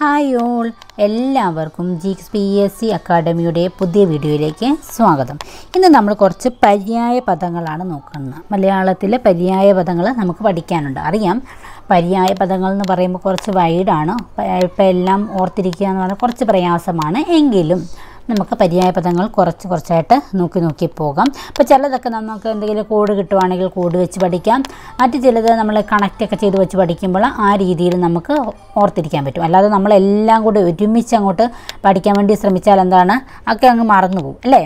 hi all എല്ലാവർക്കും ജിക്സ് P S C അക്കാഡമിയുടെ പുതിയ വീഡിയോയിലേക്ക് സ്വാഗതം ഇന്ന് നമ്മൾ കുറച്ച് പര്യായ പദങ്ങളാണ് നോക്കുന്നത് മലയാളത്തിലെ പര്യായ പദങ്ങൾ നമുക്ക് പഠിക്കാനുണ്ട് അറിയാം പര്യായ പദങ്ങൾ എന്ന് പറയുമ്പോൾ കുറച്ച് വൈഡാണ് ഇപ്പം എല്ലാം ഓർത്തിരിക്കുക എന്ന് പറഞ്ഞാൽ കുറച്ച് പ്രയാസമാണ് എങ്കിലും നമുക്ക് പര്യായ പദങ്ങൾ കുറച്ച് കുറച്ചായിട്ട് നോക്കി നോക്കി പോകാം അപ്പോൾ ചിലതൊക്കെ നമുക്ക് എന്തെങ്കിലും കോഡ് കിട്ടുവാണെങ്കിൽ കോഡ് വെച്ച് പഠിക്കാം മറ്റ് ചിലത് നമ്മൾ കണക്റ്റൊക്കെ ചെയ്ത് വെച്ച് പഠിക്കുമ്പോൾ ആ രീതിയിൽ നമുക്ക് ഓർത്തിരിക്കാൻ പറ്റും അല്ലാതെ നമ്മളെല്ലാം കൂടി ഒരുമിച്ച് അങ്ങോട്ട് പഠിക്കാൻ വേണ്ടി ശ്രമിച്ചാൽ എന്താണ് ഒക്കെ അങ്ങ് മറന്നു പോകും അല്ലേ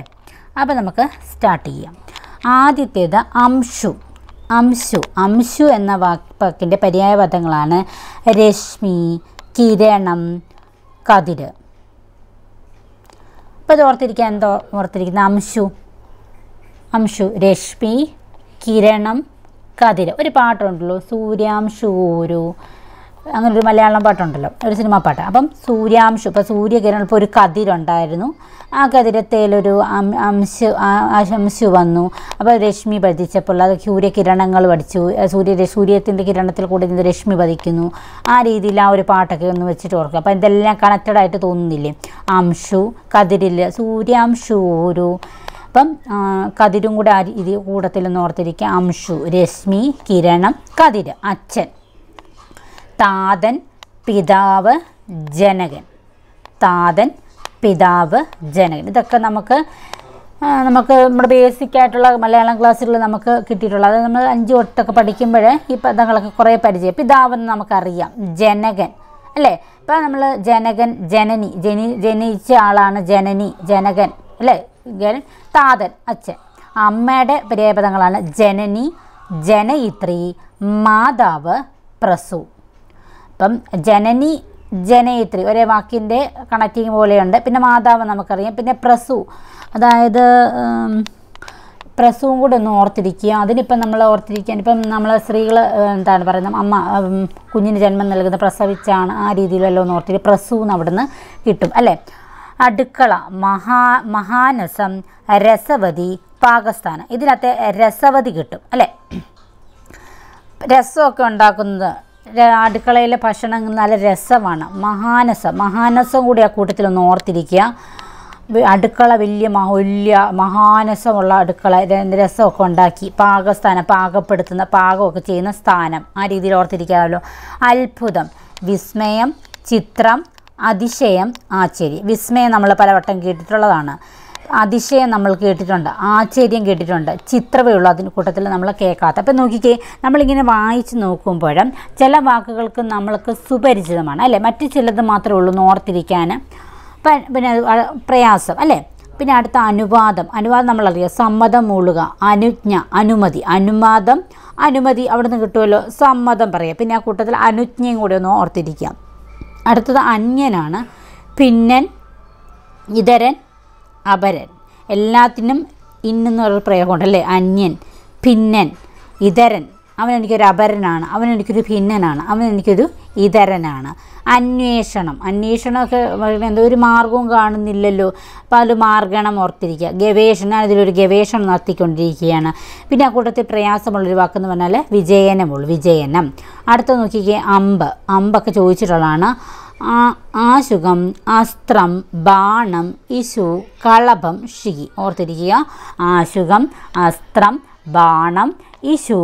അപ്പോൾ നമുക്ക് സ്റ്റാർട്ട് ചെയ്യാം ആദ്യത്തേത് അംശു അംശു അംശു എന്ന വാക്കിൻ്റെ പര്യായ പദങ്ങളാണ് രശ്മി കിരണം കതിര് ഇപ്പം ഓർത്തിരിക്കാൻ എന്തോ ഓർത്തിരിക്കുന്നത് അംശു അംശു രശ്മി കിരണം കതിര ഒരു പാട്ടുണ്ടല്ലോ സൂര്യാംശൂരു അങ്ങനെ ഒരു മലയാളം പാട്ടുണ്ടല്ലോ ഒരു സിനിമാ പാട്ട് അപ്പം സൂര്യാംശു ഇപ്പോൾ സൂര്യകിരണം ഇപ്പോൾ ഒരു കതിരുണ്ടായിരുന്നു ആ കതിരത്തേലൊരു അംശു അംശു വന്നു അപ്പോൾ രശ്മി പതിച്ചപ്പോൾ അത് സൂര്യകിരണങ്ങൾ പഠിച്ചു സൂര്യ സൂര്യത്തിൻ്റെ കിരണത്തിൽ കൂടി നിന്ന് രശ്മി പതിക്കുന്നു ആ രീതിയിൽ ആ ഒരു പാട്ടൊക്കെ ഒന്ന് വെച്ചിട്ട് ഓർക്കുക അപ്പോൾ ഇതെല്ലാം കണക്റ്റഡ് ആയിട്ട് തോന്നുന്നില്ലേ അംശു കതിരിൽ സൂര്യാംശു ഒരു അപ്പം കതിരും കൂടെ ആ രീതി കൂടത്തിൽ നിന്ന് ഓർത്തിരിക്കുക അംശു രശ്മി കിരണം കതിര് അച്ഛൻ താതൻ പിതാവ് ജനകൻ താതൻ പിതാവ് ജനകൻ ഇതൊക്കെ നമുക്ക് നമുക്ക് നമ്മുടെ ബേസിക് ആയിട്ടുള്ള മലയാളം ക്ലാസ്സുകൾ നമുക്ക് കിട്ടിയിട്ടുള്ള അതായത് നമ്മൾ അഞ്ച് തൊട്ടൊക്കെ പഠിക്കുമ്പോൾ ഈ പദങ്ങളൊക്കെ കുറേ പരിചയം പിതാവെന്ന് നമുക്കറിയാം ജനകൻ അല്ലേ ഇപ്പം നമ്മൾ ജനകൻ ജനനി ജനി ജനിച്ച ആളാണ് ജനനി ജനകൻ അല്ലേ ജനൻ താതൻ അച്ഛൻ അമ്മയുടെ പര്യായപദങ്ങളാണ് ജനനി ജനയിത്രി മാതാവ് പ്രസൂ ഇപ്പം ജനനി ജനയിത്രി ഒരേ വാക്കിൻ്റെ കണക്റ്റിങ് പോലെയുണ്ട് പിന്നെ മാതാവ് നമുക്കറിയാം പിന്നെ പ്രസു അതായത് പ്രസവും കൂടെ ഒന്ന് ഓർത്തിരിക്കുക അതിനിപ്പം നമ്മൾ ഓർത്തിരിക്കാൻ ഇപ്പം നമ്മൾ സ്ത്രീകൾ എന്താണ് പറയുന്നത് അമ്മ കുഞ്ഞിന് ജന്മം നൽകുന്ന പ്രസവിച്ചാണ് ആ രീതിയിലല്ലോ ഒന്ന് ഓർത്തിരിക്കുക പ്രസവും അവിടുന്ന് കിട്ടും അല്ലേ അടുക്കള മഹാ മഹാനസം രസവതി പാകസ്ഥാനം ഇതിനകത്തെ രസവതി കിട്ടും അല്ലേ രസമൊക്കെ ഉണ്ടാക്കുന്നത് അടുക്കളയിലെ ഭക്ഷണം നല്ല രസമാണ് മഹാനസം മഹാനസം കൂടി ആ കൂട്ടത്തിലൊന്ന് ഓർത്തിരിക്കുക അടുക്കള വലിയ വലിയ മഹാനസമുള്ള അടുക്കള രസമൊക്കെ ഉണ്ടാക്കി പാകസ്ഥാനം പാകപ്പെടുത്തുന്ന പാകമൊക്കെ ചെയ്യുന്ന സ്ഥാനം ആ രീതിയിൽ ഓർത്തിരിക്കാമല്ലോ അത്ഭുതം വിസ്മയം ചിത്രം അതിശയം ആശ്ചര്യം വിസ്മയം നമ്മൾ പലവട്ടം കേട്ടിട്ടുള്ളതാണ് അതിശയം നമ്മൾ കേട്ടിട്ടുണ്ട് ആശ്ചര്യം കേട്ടിട്ടുണ്ട് ചിത്രവേ ഉള്ളൂ അതിന് കൂട്ടത്തിൽ നമ്മൾ കേൾക്കാത്ത അപ്പം നോക്കിക്കേ നമ്മളിങ്ങനെ വായിച്ച് നോക്കുമ്പോൾ ചില വാക്കുകൾക്ക് നമ്മൾക്ക് സുപരിചിതമാണ് അല്ലേ മറ്റു ചിലത് മാത്രമേ ഉള്ളൂ നോർത്തിരിക്കാൻ പിന്നെ പ്രയാസം അല്ലേ പിന്നെ അടുത്ത അനുവാദം അനുവാദം നമ്മളറിയാം സമ്മതം മൂളുക അനുജ്ഞ അനുമതി അനുവാദം അനുമതി അവിടുന്ന് കിട്ടുമല്ലോ സമ്മതം പറയാം പിന്നെ ആ കൂട്ടത്തിൽ അനുജ്ഞയും കൂടി ഒന്ന് ഓർത്തിരിക്കാം അടുത്തത് അന്യനാണ് പിന്നൻ ഇതരൻ അപരൻ എല്ലാത്തിനും ഇന്നെന്ന് പറയുന്ന പ്രയോഗമുണ്ടല്ലേ അന്യൻ ഭിന്നൻ ഇതരൻ അവൻ എനിക്കൊരു അപരനാണ് അവൻ എനിക്കൊരു ഭിന്നനാണ് അവൻ എനിക്കൊരു ഇതരനാണ് അന്വേഷണം അന്വേഷണമൊക്കെ എന്തോ ഒരു മാർഗവും കാണുന്നില്ലല്ലോ അപ്പം അത് മാർഗണം ഓർത്തിരിക്കുക ഗവേഷണം അതിലൊരു ഗവേഷണം നടത്തിക്കൊണ്ടിരിക്കുകയാണ് പിന്നെ ആ കൂട്ടത്തിൽ പ്രയാസമുള്ളൊരു വാക്കെന്ന് പറഞ്ഞാൽ വിജയനമുള്ളൂ വിജയനം അടുത്ത നോക്കിക്കേ അമ്പ് അമ്പൊക്കെ ചോദിച്ചിട്ടുള്ളതാണ് ആശുഖം അസ്ത്രം ബാണം ഇശു കളഭം ഷി ഓർത്തിരിക്കുക ആശുഖം അസ്ത്രം ബാണം ഇശു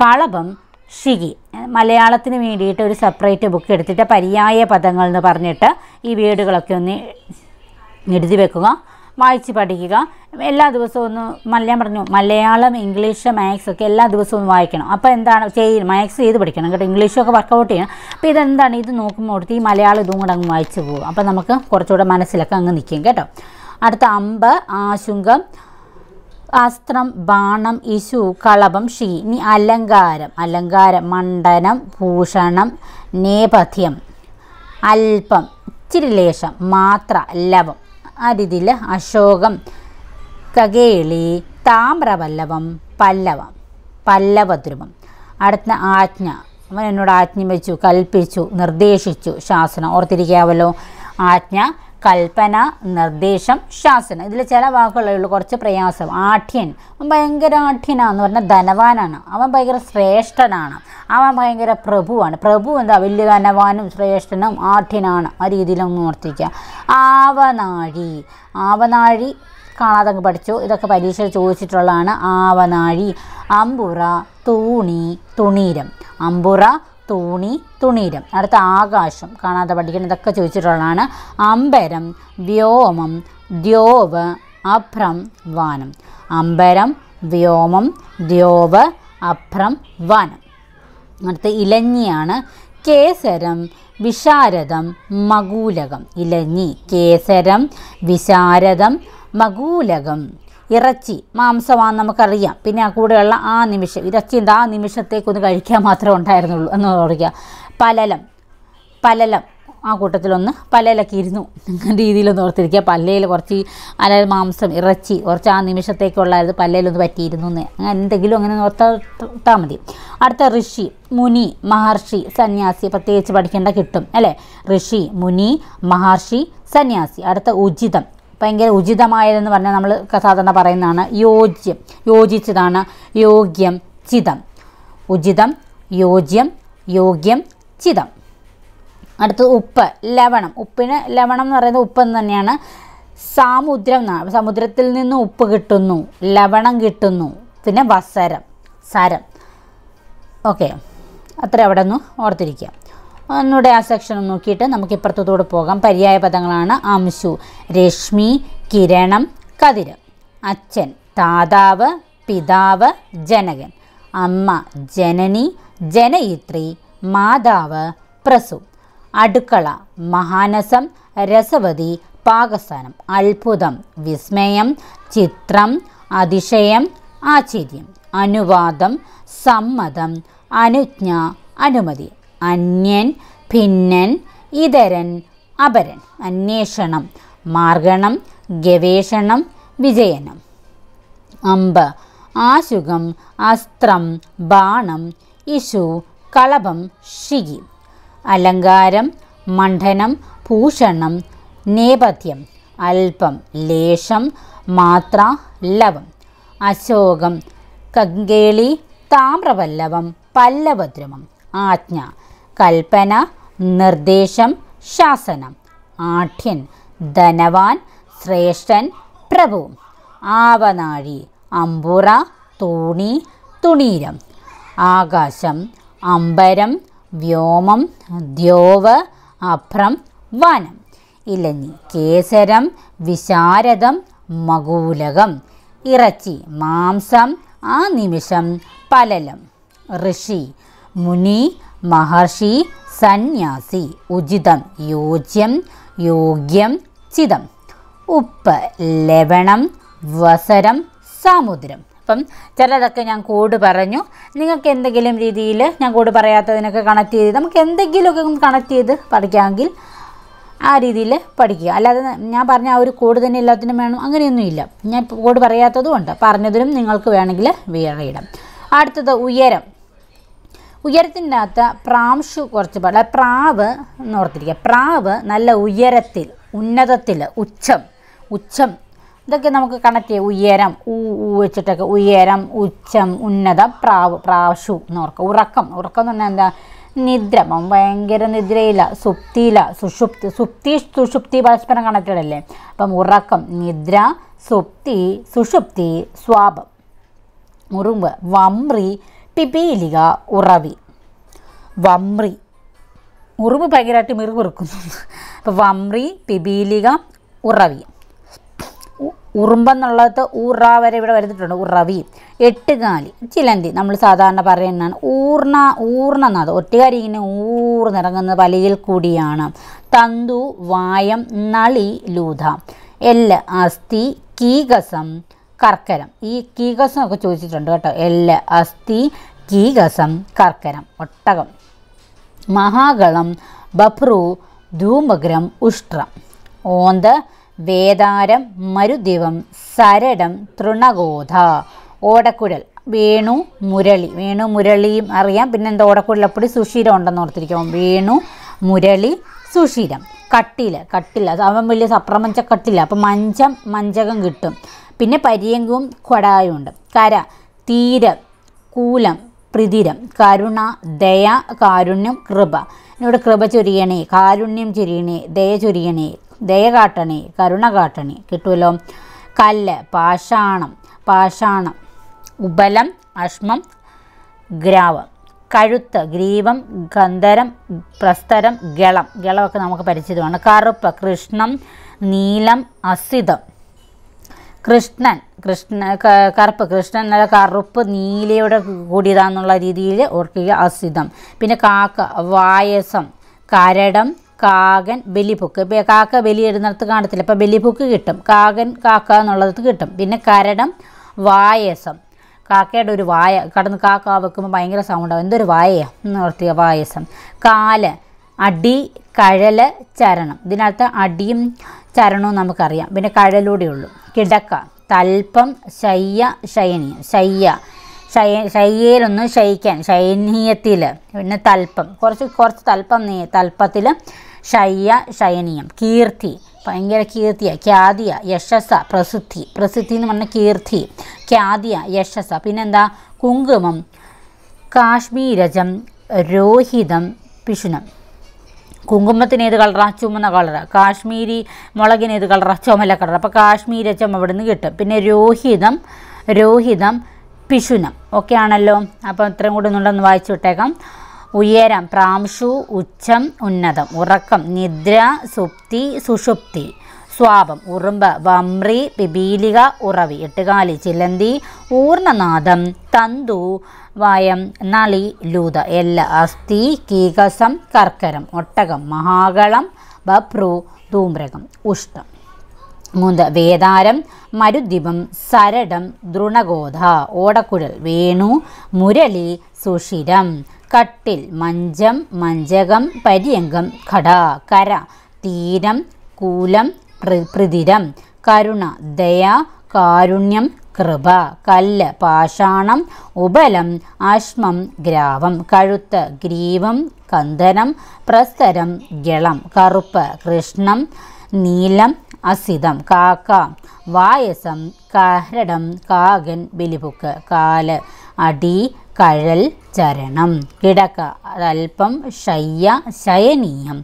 കളഭം ഷിഗി മലയാളത്തിന് വേണ്ടിയിട്ട് ഒരു സെപ്പറേറ്റ് ബുക്ക് എടുത്തിട്ട് പര്യായ പദങ്ങൾ എന്ന് പറഞ്ഞിട്ട് ഈ വീടുകളൊക്കെ ഒന്ന് എഴുതി വെക്കുക വായിച്ച് പഠിക്കുക എല്ലാ ദിവസവും ഒന്ന് മലയാളം പറഞ്ഞു മലയാളം ഇംഗ്ലീഷ് മാത്സ് ഒക്കെ എല്ലാ ദിവസവും ഒന്ന് വായിക്കണം അപ്പോൾ എന്താണ് ചെയ്യും മാത്സ് ചെയ്ത് പഠിക്കണം കേട്ടോ ഇംഗ്ലീഷൊക്കെ വർക്കൗട്ട് ചെയ്യണം അപ്പോൾ ഇതെന്താണ് ഇത് നോക്കുമ്പോഴത്തെ ഈ മലയാളം ഇതും കൂടെ അങ്ങ് വായിച്ച് പോകും അപ്പോൾ നമുക്ക് കുറച്ചുകൂടെ മനസ്സിലൊക്കെ അങ്ങ് നിൽക്കും കേട്ടോ അടുത്ത അമ്പ് ആശുങ്കം അസ്ത്രം ബാണം ഇശു കളഭം ഷീ ഇനി അലങ്കാരം അലങ്കാരം മണ്ഡനം ഭൂഷണം നേപഥ്യം അല്പം ഇച്ചിരി ലേശം മാത്ര ലവം അതിഥിൽ അശോകം കകേളി താമ്രപല്ലവം പല്ലവം പല്ലവധ്രുവം അടുത്ത ആജ്ഞ അവൻ എന്നോട് ആജ്ഞ വെച്ചു കൽപ്പിച്ചു നിർദ്ദേശിച്ചു ശാസനം ഓർത്തിരിക്കാവല്ലോ ആജ്ഞ കൽപ്പന നിർദ്ദേശം ശാസനം ഇതിൽ ചില വാക്കുകളേ ഉള്ളൂ കുറച്ച് പ്രയാസം ആഠ്യൻ അവൻ ഭയങ്കര ആഠ്യനാന്ന് പറഞ്ഞാൽ ധനവാനാണ് അവൻ ഭയങ്കര ശ്രേഷ്ഠനാണ് അവൻ ഭയങ്കര പ്രഭുവാണ് പ്രഭു എന്താ വലിയ കനവാനും ശ്രേഷ്ഠനും ആഠ്യനാണ് ആ രീതിയിലൊന്നും ഓർത്തിരിക്കുക ആവനാഴി ആവനാഴി കാണാതെ പഠിച്ചു ഇതൊക്കെ പരീക്ഷയിൽ ചോദിച്ചിട്ടുള്ളതാണ് ആവനാഴി അമ്പുറ തൂണി തുണീരം അമ്പുറ തൂണി തുണീരം അടുത്ത ആകാശം കാണാതെ പഠിക്കണം ഇതൊക്കെ ചോദിച്ചിട്ടുള്ളതാണ് അമ്പരം വ്യോമം ദ്യോവ് അഭ്രം വാനം അമ്പരം വ്യോമം ദ്യോവ് അഭ്രം വാനം അടുത്ത ഇലഞ്ഞിയാണ് കേസരം വിശാരദം മകൂലകം ഇലഞ്ഞി കേസരം വിശാരദം മകൂലകം ഇറച്ചി മാംസമാണെന്ന് നമുക്കറിയാം പിന്നെ ആ കൂടെയുള്ള ആ നിമിഷം ഇറച്ചി എന്താ ആ നിമിഷത്തേക്കൊന്ന് കഴിക്കാൻ മാത്രമേ ഉണ്ടായിരുന്നുള്ളൂ എന്ന് പറയുക പലലം പലലം ആ കൂട്ടത്തിലൊന്ന് പല്ലയിലൊക്കെ ഇരുന്നു രീതിയിലൊന്ന് ഓർത്തിരിക്കുക പല്ലയിൽ കുറച്ച് അതായത് മാംസം ഇറച്ചി കുറച്ച് ആ നിമിഷത്തേക്കുള്ളത് പല്ലയിലൊന്ന് പറ്റിയിരുന്നു എന്ന് അങ്ങനെ എന്തെങ്കിലും അങ്ങനെ ഓർത്താൽ മതി അടുത്ത ഋഷി മുനി മഹർഷി സന്യാസി പ്രത്യേകിച്ച് പഠിക്കേണ്ട കിട്ടും അല്ലേ ഋഷി മുനി മഹർഷി സന്യാസി അടുത്ത ഉചിതം ഭയങ്കര ഉചിതമായതെന്ന് പറഞ്ഞാൽ നമ്മൾ സാധാരണ പറയുന്നതാണ് യോജ്യം യോജിച്ചതാണ് യോഗ്യം ചിതം ഉചിതം യോജ്യം യോഗ്യം ചിതം അടുത്തത് ഉപ്പ് ലവണം ഉപ്പിന് ലവണം എന്ന് പറയുന്നത് ഉപ്പെന്ന് തന്നെയാണ് സാമുദ്രം എന്നാണ് സമുദ്രത്തിൽ നിന്ന് ഉപ്പ് കിട്ടുന്നു ലവണം കിട്ടുന്നു പിന്നെ വസരം സരം ഓക്കെ അത്ര അവിടെ ഒന്ന് ഓർത്തിരിക്കുക ഒന്നുകൂടെ ആ സെക്ഷൻ നോക്കിയിട്ട് നമുക്ക് ഇപ്പുറത്തോടെ പോകാം പര്യായ പദങ്ങളാണ് അംശു രശ്മി കിരണം കതിര് അച്ഛൻ താതാവ് പിതാവ് ജനകൻ അമ്മ ജനനി ജനയിത്രി മാതാവ് പ്രസു അടുക്കള മഹാനസം രസവതി പാകസ്ഥാനം അത്ഭുതം വിസ്മയം ചിത്രം അതിശയം ആശ്ചര്യം അനുവാദം സമ്മതം അനുജ്ഞ അനുമതി അന്യൻ ഭിന്നൻ ഇതരൻ അപരൻ അന്വേഷണം മാർഗണം ഗവേഷണം വിജയനം അമ്പ് ആശുഖം അസ്ത്രം ബാണം ഇഷു കളഭം ഷിഗി അലങ്കാരം മണ്ഡനം ഭൂഷണം നേപഥ്യം അല്പം ലേശം മാത്ര ലവം അശോകം കങ്കേളി താമ്രപല്ലവം പല്ലവദ്രുമം ആജ്ഞ കൽപ്പന നിർദ്ദേശം ശാസനം ആഠ്യൻ ധനവാൻ ശ്രേഷ്ഠൻ പ്രഭു ആവനാഴി അമ്പുറ തോണി തുണീരം ആകാശം അമ്പരം വ്യോമം ദ്യോവ് അഭ്രം വനം ഇലഞ്ഞി കേസരം വിശാരദം മകൂലകം ഇറച്ചി മാംസം ആ നിമിഷം പലലം ഋഷി മുനി മഹർഷി സന്യാസി ഉചിതം യോജ്യം യോഗ്യം ചിതം ഉപ്പ് ലവണം വസരം സമുദ്രം അപ്പം ചിലതൊക്കെ ഞാൻ കോഡ് പറഞ്ഞു നിങ്ങൾക്ക് എന്തെങ്കിലും രീതിയിൽ ഞാൻ കോഡ് പറയാത്തതിനൊക്കെ കണക്ട് ചെയ്ത് നമുക്ക് എന്തെങ്കിലുമൊക്കെ കണക്ട് ചെയ്ത് പഠിക്കാമെങ്കിൽ ആ രീതിയിൽ പഠിക്കുക അല്ലാതെ ഞാൻ പറഞ്ഞ ആ ഒരു കോഡ് തന്നെ എല്ലാത്തിനും വേണം അങ്ങനെയൊന്നുമില്ല ഞാൻ കോഡ് പറയാത്തതും ഉണ്ട് പറഞ്ഞതിനും നിങ്ങൾക്ക് വേണമെങ്കിൽ വേറെയിടാം അടുത്തത് ഉയരം ഉയരത്തിൻ്റെ അകത്ത് പ്രാംശു കുറച്ച് പാടില്ല പ്രാവ് എന്ന് ഓർത്തിരിക്കുക പ്രാവ് നല്ല ഉയരത്തിൽ ഉന്നതത്തിൽ ഉച്ചം ഉച്ചം ഇതൊക്കെ നമുക്ക് കണക്ട് ചെയ്യാം ഉയരം ഊ വെച്ചിട്ടൊക്കെ ഉയരം ഉച്ചം ഉന്നത പ്രാവ് പ്രാവശു എന്ന് ഉറക്കം ഉറക്കം എന്ന് പറഞ്ഞാൽ എന്താ നിദ്ര അപ്പം ഭയങ്കര നിദ്രയില്ല സുപ്തിയില്ല സുഷുപ്തി സുപ്തി സുഷുപ്തി പരസ്പരം കണക്റ്റഡ് അല്ലേ അപ്പം ഉറക്കം നിദ്ര സുപ്തി സുഷുപ്തി സ്വാപം മുറുമ്പ് വമ്രി പിപീലിക ഉറവി വമ്രി ഉറുമ്പ് ഭയങ്കരമായിട്ട് മിറുമിറുക്കുന്നു അപ്പം വമ്രി പിപീലിക ഉറവി ഉറുമ്പെന്നുള്ളത് ഊറ വരെ ഇവിടെ വരുന്നിട്ടുണ്ട് ഉറവി എട്ടുകാലി ചിലന്തി നമ്മൾ സാധാരണ പറയുന്നതാണ് ഊർണ ഊർണ എന്നത് ഒറ്റുകാരി ഇങ്ങനെ ഊർന്നിറങ്ങുന്ന വലയിൽ കൂടിയാണ് തന്തു വായം നളി ലൂത എല്ല് അസ്ഥി കീകസം കർക്കരം ഈ കീകസം ഒക്കെ ചോദിച്ചിട്ടുണ്ട് കേട്ടോ എല്ല് അസ്ഥി കീകസം കർക്കരം ഒട്ടകം മഹാഗളം ബഫ്രു ധൂമഗ്രം ഉഷ്ട്രം ഓന്ത് വേദാരം മരുദിവം സരടം തൃണഗോധ ഓടക്കുഴൽ വേണു മുരളി വേണു മുരളിയും അറിയാം പിന്നെ എന്താ ഓടക്കുഴലപ്പൊടി സുഷീരം ഉണ്ടെന്ന് ഓർത്തിരിക്കാം വേണു മുരളി സുഷീരം കട്ടില കട്ടില അവൻ വലിയ സപ്രമഞ്ച കട്ടില അപ്പം മഞ്ചം മഞ്ചകം കിട്ടും പിന്നെ പര്യങ്കും കൊടായും ഉണ്ട് കര തീരം കൂലം പ്രിതിരം കരുണ ദയ കാരുണ്യം കൃപ എന്നോട് കൃപ ചൊരിയണേ കാരുണ്യം ചൊരിയണേ ദയ ചൊരിയണേ ദയ കാട്ടണി കരുണ കാട്ടണി കിട്ടുമല്ലോ കല്ല് പാഷാണം പാഷാണം ഉബലം അഷ്മം ഗ്രാവം കഴുത്ത് ഗ്രീവം ഗന്ധരം പ്രസ്തരം ഗളം ഗളമൊക്കെ നമുക്ക് പരിചിതമാണ് കറുപ്പ് കൃഷ്ണം നീലം അസിതം കൃഷ്ണൻ കൃഷ്ണ കറുപ്പ് കൃഷ്ണൻ എന്നുള്ള കറുപ്പ് നീലയുടെ കൂടിയതാന്നുള്ള രീതിയിൽ ഓർക്കുക അസിതം പിന്നെ കാക്ക വായസം കരടം കാകൻ ബലിപുക്ക് കാക്ക ബലിയിടുന്നിടത്ത് കാണത്തില്ല അപ്പോൾ ബലിപുക്ക് കിട്ടും കാകൻ കാക്ക എന്നുള്ളത് കിട്ടും പിന്നെ കരടം വായസം കാക്കയുടെ ഒരു വായ കടന്ന് കാക്ക വെക്കുമ്പോൾ ഭയങ്കര സൗണ്ടാവും എന്തൊരു വായയാണ് എന്ന് ഓർത്തിയ വായസം കാല് അടി കഴല ചരണം ഇതിനകത്ത് അടിയും ചരണവും നമുക്കറിയാം പിന്നെ കഴലൂടെ ഉള്ളു കിടക്ക തൽപ്പം ശയ്യ ശയനി ശയ്യ ശയ ശയ്യയിലൊന്ന് ശയിക്കാൻ ശയനീയത്തിൽ പിന്നെ തൽപ്പം കുറച്ച് കുറച്ച് തൽപ്പം തൽപ്പത്തിൽ ശയ്യ ശയനീയം കീർത്തി ഭയങ്കര കീർത്തിയ ഖ്യാതിയ യശസ്സ പ്രസിദ്ധി പ്രസിദ്ധി എന്ന് പറഞ്ഞ കീർത്തി ഖ്യാതിയ യശസ്സ പിന്നെന്താ കുങ്കുമം കാശ്മീരജം രോഹിതം പിശുനം കുങ്കുമത്തിന് ഏത് കളറാ ചുമന്ന കളറാണ് കാശ്മീരി മുളകിന് ഏത് കളറാ ചുമല കളർ അപ്പോൾ കാശ്മീരജം അവിടെ നിന്ന് കിട്ടും പിന്നെ രോഹിതം രോഹിതം പിശുനം ഒക്കെ ആണല്ലോ അപ്പോൾ ഇത്രയും കൂടി ഒന്നുണ്ടെന്ന് വായിച്ചു വിട്ടേക്കാം ഉയരം പ്രാംശു ഉച്ചം ഉന്നതം ഉറക്കം നിദ്ര സുപ്തി സുഷുപ്തി സ്വാപം ഉറുമ്പ് വമ്രി പിബീലിക ഉറവി എട്ടുകാലി ചിലന്തി ഊർണനാദം തന്തു വയം നളി ലൂത എല്ല അസ്ഥി കീകസം കർക്കരം ഒട്ടകം മഹാകളം ബപ്രു ധൂമ്രകം ഉഷ്ടം മൂന്ന് വേദാരം മരുദ്വീപം സരടം ദ്രുണഗോധ ഓടക്കുഴൽ വേണു മുരളി സുഷിരം കട്ടിൽ മഞ്ചം മഞ്ചകം പര്യങ്കം ഘട കര തീരം കൂലം പ്രതിരം കരുണ ദയ കാരുണ്യം കൃപ കല്ല് പാഷാണം ഉപലം അശ്മം ഗ്രാവം കഴുത്ത് ഗ്രീവം കന്ദനം പ്രസ്തരം ഗളം കറുപ്പ് കൃഷ്ണം നീലം അസിതം കാക്ക വായസം കരടം കാകൻ ബലിപുക്ക് കാല് അടി കഴൽ ചരണം കിടക്ക അതൽപ്പം ശയ്യ ശയനീയം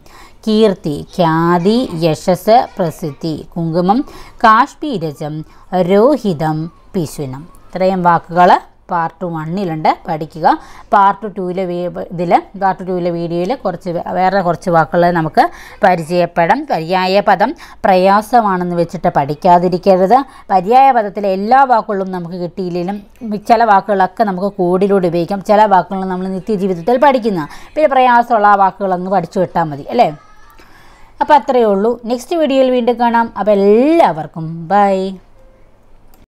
കീർത്തി ഖ്യാതി യശസ് പ്രസിദ്ധി കുങ്കുമം കാഷ്പീരജം രോഹിതം പിശുനം ഇത്രയും വാക്കുകൾ പാർട്ട് വണ്ണിലുണ്ട് പഠിക്കുക പാർട്ട് ടൂവിലെ ഇതിൽ പാർട്ട് ടുവിലെ വീഡിയോയിൽ കുറച്ച് വേറെ കുറച്ച് വാക്കുകൾ നമുക്ക് പരിചയപ്പെടാം പര്യായ പദം പ്രയാസമാണെന്ന് വെച്ചിട്ട് പഠിക്കാതിരിക്കരുത് പര്യായ പദത്തിലെ എല്ലാ വാക്കുകളും നമുക്ക് കിട്ടിയില്ലെങ്കിലും ചില വാക്കുകളൊക്കെ നമുക്ക് കൂടിലൂടെ ഉപയോഗിക്കാം ചില വാക്കുകൾ നമ്മൾ നിത്യജീവിതത്തിൽ പഠിക്കുന്ന പിന്നെ പ്രയാസമുള്ള ആ അങ്ങ് പഠിച്ചു വിട്ടാൽ മതി അല്ലേ അപ്പോൾ അത്രയേ ഉള്ളൂ നെക്സ്റ്റ് വീഡിയോയിൽ വീണ്ടും കാണാം അപ്പോൾ എല്ലാവർക്കും ബൈ